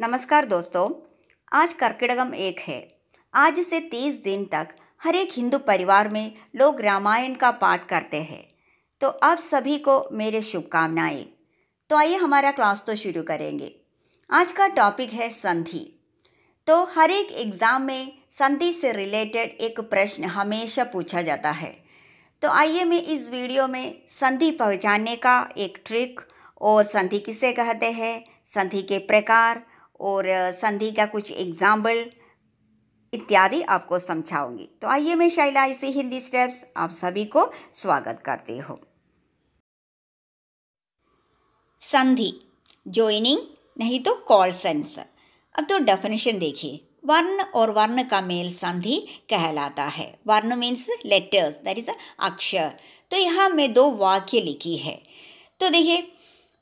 नमस्कार दोस्तों आज कर्किटगम एक है आज से तीस दिन तक हर एक हिंदू परिवार में लोग रामायण का पाठ करते हैं तो आप सभी को मेरे शुभकामनाएं तो आइए हमारा क्लास तो शुरू करेंगे आज का टॉपिक है संधि तो हर एक एग्ज़ाम में संधि से रिलेटेड एक प्रश्न हमेशा पूछा जाता है तो आइए मैं इस वीडियो में संधि पहचानने का एक ट्रिक और संधि किसे कहते हैं संधि के प्रकार और संधि का कुछ एग्जाम्पल इत्यादि आपको समझाऊंगी तो आइए मैं शैला इसी हिंदी स्टेप्स आप सभी को स्वागत करती हूँ संधि ज्वाइनिंग नहीं तो कॉल सेंस अब तो डेफिनेशन देखिए वर्ण और वर्ण का मेल संधि कहलाता है वर्ण मीन्स लेटर्स दैट इज अक्षर तो यहाँ मैं दो वाक्य लिखी है तो देखिए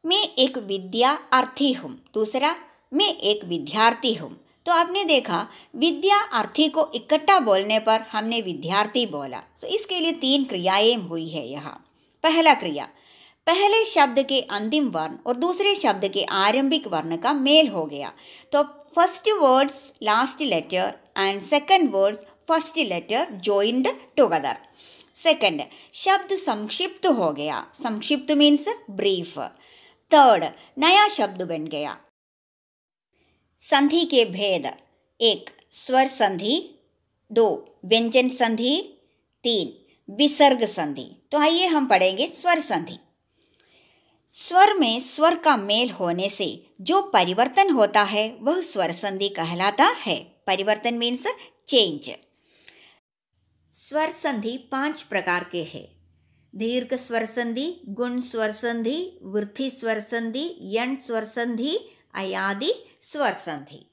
मैं एक विद्या अर्थी हूँ दूसरा मैं एक विद्यार्थी हूँ तो आपने देखा विद्यार्थी को इकट्ठा बोलने पर हमने विद्यार्थी बोला तो इसके लिए तीन क्रियाएं हुई है यहाँ पहला क्रिया पहले शब्द के अंतिम वर्ण और दूसरे शब्द के आरंभिक वर्ण का मेल हो गया तो first words last letter and second words first letter joined together second शब्द संक्षिप्त हो गया संक्षिप्त मीन्स ब्रीफ थर्ड नया शब्द बन गया संधि के भेद एक स्वर संधि दो व्यंजन संधि तीन विसर्ग संधि तो आइए हम पढ़ेंगे स्वर संधि स्वर में स्वर का मेल होने से जो परिवर्तन होता है वह स्वर संधि कहलाता है परिवर्तन मीन्स चेंज स्वर संधि पांच प्रकार के हैं दीर्घ स्वर संधि गुण स्वर संधि वृद्धि स्वर संधि यण स्वर संधि अयादि स्वर संधि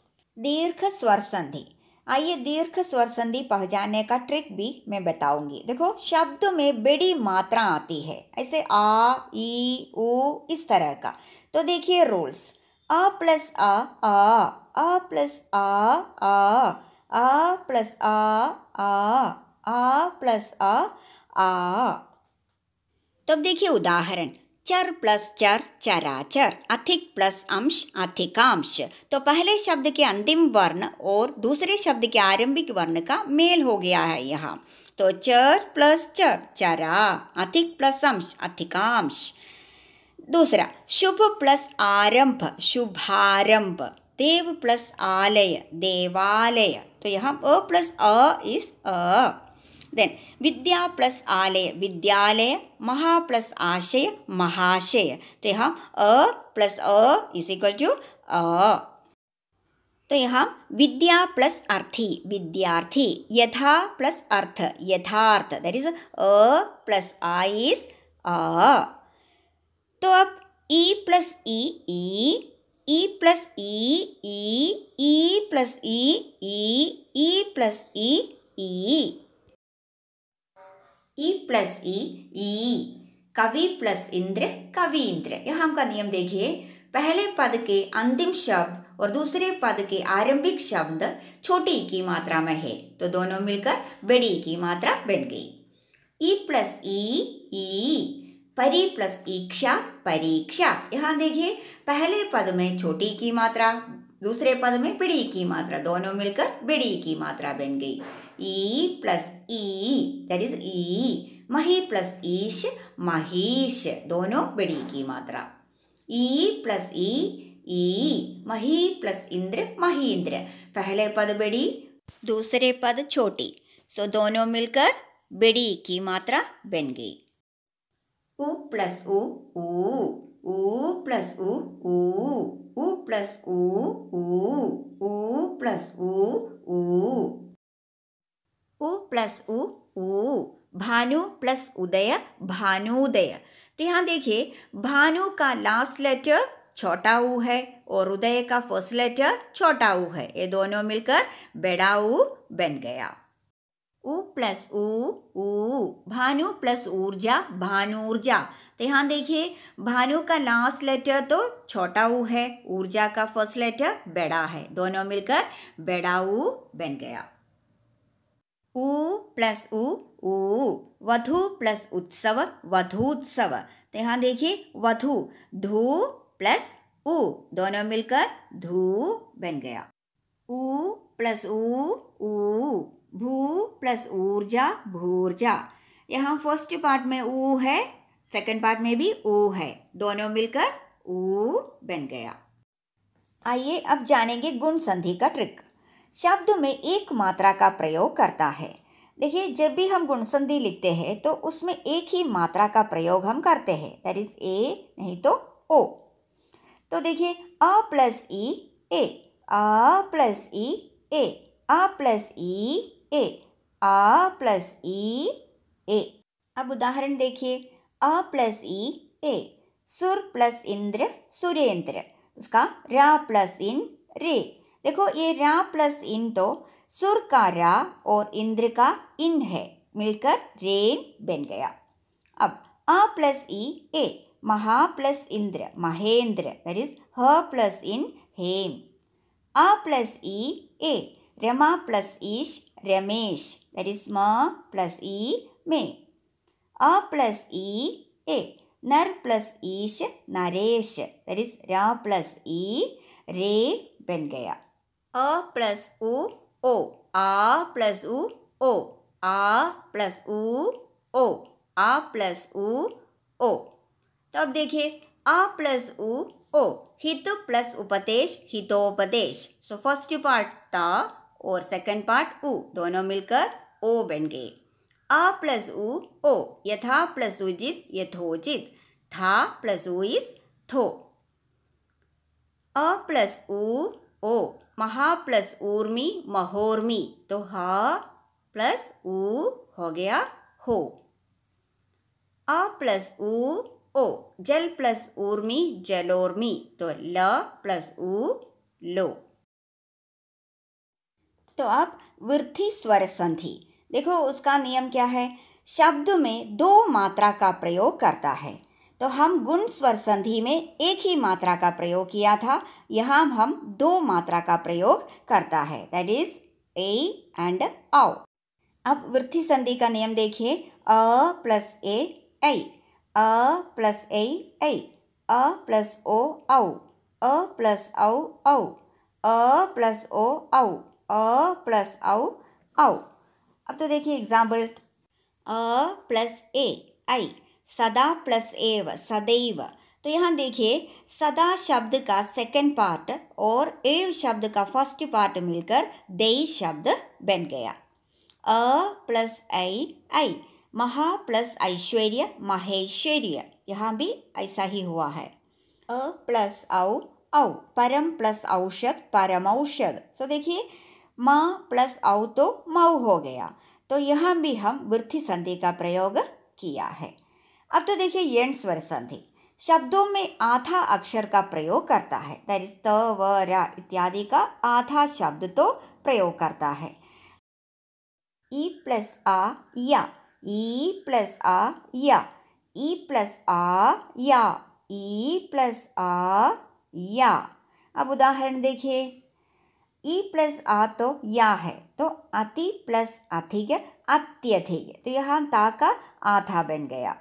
दीर्घ स्वर संधि आइए दीर्घ स्वर संधि पहचानने का ट्रिक भी मैं बताऊंगी देखो शब्द में बड़ी मात्रा आती है ऐसे आ ई उ इस तरह का तो देखिए रूल्स अ प्लस आ आ अ प्लस आ आ अ प्लस आ आ आ प्लस आ आ तो अब देखिए उदाहरण चर प्लस चर चराचर अधिक प्लस अंश अधिकांश तो पहले शब्द के अंतिम वर्ण और दूसरे शब्द के आरंभिक वर्ण का मेल हो गया है यहाँ तो चर प्लस चर चरा अधिक प्लस अंश अधिकांश दूसरा शुभ प्लस आरंभ शुभारंभ देव प्लस आलय देवालय तो यहाँ अ प्लस अ इज अ देन विद्या प्लस आलय विद्यालय महा प्लस आशय महाशय तो यहाँ अ प्लस अ इज इक्वल टू अ तो यहाँ विद्या प्लस अर्थी विद्यार्थी यथा प्लस अर्थ यथार्थ दैट इज अ प्लस आ इज अ तो अब ई प्लस ई ई ई प्लस ई ई ई प्लस ई ई ई प्लस ई ई ई प्लस ई ई कवि प्लस इंद्र कवि इंद्र यहाँ का नियम देखिए पहले पद के अंतिम शब्द और दूसरे पद के आरंभिक शब्द छोटी e की मात्रा में है तो दोनों मिलकर बड़ी e की मात्रा बन गई ई प्लस ई ई परी प्लस ईक्षा परीक्षा यहाँ देखिए पहले पद में छोटी e की मात्रा दूसरे पद में बड़ी की मात्रा दोनों मिलकर बड़ी की मात्रा बन गई E plus E that is E Mahi plus Ish Mahish Dono bedi ki matra. E plus E E Mahi plus Indra Mahindra पहले पद बड़ी दूसरे पद छोटी सो दोनों मिलकर बड़ी की मात्रा बन गई U plus U U U plus U U U plus U U U plus U U plus उ ऊ भानु प्लस उदय भानुदय तो यहाँ देखिए भानु का लास्ट लेटर छोटा ऊ है और उदय का फर्स्ट लेटर छोटा ऊ है ये दोनों मिलकर बड़ा ऊ बन गया उ प्लस ऊ ऊ भानु प्लस ऊर्जा भानु ऊर्जा तो यहाँ देखिए भानु का लास्ट लेटर तो छोटा ऊ है ऊर्जा का फर्स्ट लेटर बेड़ा है दोनों मिलकर बड़ा ऊ बन गया ऊ प्लस ऊ ऊ वधु प्लस उत्सव उत्सव तो यहाँ देखिए वधु धू प्लस ऊ दोनों मिलकर धू बन गया ऊ प्लस ऊ ऊ भू प्लस ऊर्जा भूर्जा यहाँ फर्स्ट पार्ट में ऊ है सेकंड पार्ट में भी ऊ है दोनों मिलकर ऊ बन गया आइए अब जानेंगे गुण संधि का ट्रिक शब्द में एक मात्रा का प्रयोग करता है देखिए जब भी हम गुणसंधि लिखते हैं तो उसमें एक ही मात्रा का प्रयोग हम करते हैं दैट इज ए नहीं तो ओ तो देखिए अ प्लस ई ए अ प्लस ई ए अ प्लस ई ए अ प्लस ई ए अब उदाहरण देखिए अ प्लस ई ए सुर प्लस इंद्र सुरेंद्र उसका रा प्लस इन रे देखो ये रा प्लस इन तो सुर का रा और इंद्र का इन है मिलकर रेन बन गया अब अ प्लस ई ए महा प्लस इंद्र महेंद्र दर इज ह प्लस इन हेम अ प्लस ई ए रमा प्लस ईश रमेश दर इज म प्लस ई मे अ प्लस ई ए नर प्लस ईश नरेश दैट इज र प्लस ई रे बन गया अ प्लस उ ओ आ प्लस उ ओ आ प्लस उ ओ आ प्लस उ ओ तो अब देखिए आ प्लस उ ओ हित प्लस उपदेश हितोपदेश सो फर्स्ट पार्ट ता और सेकंड पार्ट उ दोनों मिलकर ओ बन गए आ प्लस उ ओ यथा प्लस उजित यथोचित था प्लस उ इस थो अ प्लस उ ओ महा प्लस ऊर्मी महोर्मी तो हा प्लस ऊ हो गया हो आ प्लस ऊ ओ जल प्लस ऊर्मी जलोर्मी तो ल प्लस ऊ लो तो अब वृद्धि स्वर संधि देखो उसका नियम क्या है शब्द में दो मात्रा का प्रयोग करता है तो हम गुण स्वर संधि में एक ही मात्रा का प्रयोग किया था यहाँ हम दो मात्रा का प्रयोग करता है दैट इज ए एंड आओ अब वृद्धि संधि का नियम देखिए अ प्लस ए ऐ अ प्लस ए ऐ अ प्लस ओ औ अ प्लस औ औ अ प्लस ओ औ अ प्लस औ औ अब तो देखिए एग्जाम्पल अ प्लस ए आई सदा प्लस एव सदैव तो यहाँ देखिए सदा शब्द का सेकंड पार्ट और एव शब्द का फर्स्ट पार्ट मिलकर देई शब्द बन गया अ प्लस ऐ ऐ महा प्लस ऐश्वर्य महेश्वर्य यहाँ भी ऐसा ही हुआ है अ प्लस औ औ परम प्लस औषध परम औषध सो तो देखिए म प्लस औ तो मऊ हो गया तो यहाँ भी हम वृद्धि संधि का प्रयोग किया है अब तो देखिए यंट्स स्वर संधि शब्दों में आधा अक्षर का प्रयोग करता है दैट इज त व र इत्यादि का आधा शब्द तो प्रयोग करता है ई प्लस आ या ई प्लस आ या ई प्लस आ या ई प्लस आ या अब उदाहरण देखिए ई प्लस आ तो या है तो अति प्लस अधिक अत्यधिक तो यहाँ ता का आधा बन गया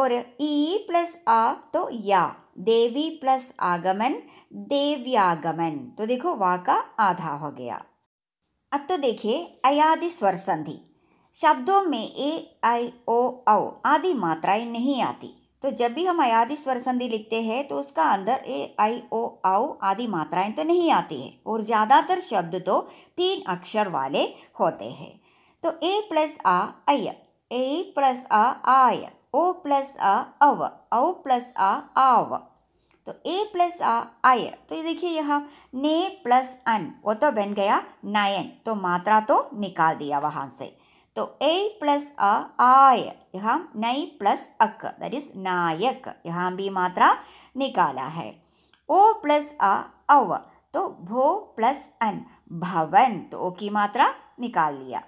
और ई प्लस आ तो या देवी प्लस आगमन देव्यागमन तो देखो वा का आधा हो गया अब तो देखिए अयादि स्वर संधि शब्दों में ए आई ओ औ आदि मात्राएं नहीं आती तो जब भी हम अयादि स्वर संधि लिखते हैं तो उसका अंदर ए आई ओ औ आदि मात्राएं तो नहीं आती है और ज़्यादातर शब्द तो तीन अक्षर वाले होते हैं तो ए प्लस आ अय ए प्लस आ आय ओ प्लस आ अव औ प्लस आ आव तो ए प्लस आ आय तो ये देखिए यहाँ ने प्लस अन वो तो बन गया नायन तो मात्रा तो निकाल दिया वहाँ से तो ए प्लस अ आय यहाँ नय प्लस अक दैट इज नायक यहाँ भी मात्रा निकाला है ओ प्लस अ अव तो भो प्लस अन भवन तो ओ की मात्रा निकाल लिया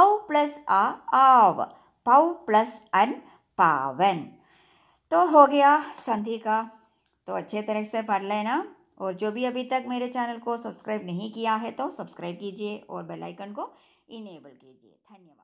औ प्लस आ आव पौ प्लस अन पावन तो हो गया संधि का तो अच्छे तरह से पढ़ लेना और जो भी अभी तक मेरे चैनल को सब्सक्राइब नहीं किया है तो सब्सक्राइब कीजिए और बेल आइकन को इनेबल कीजिए धन्यवाद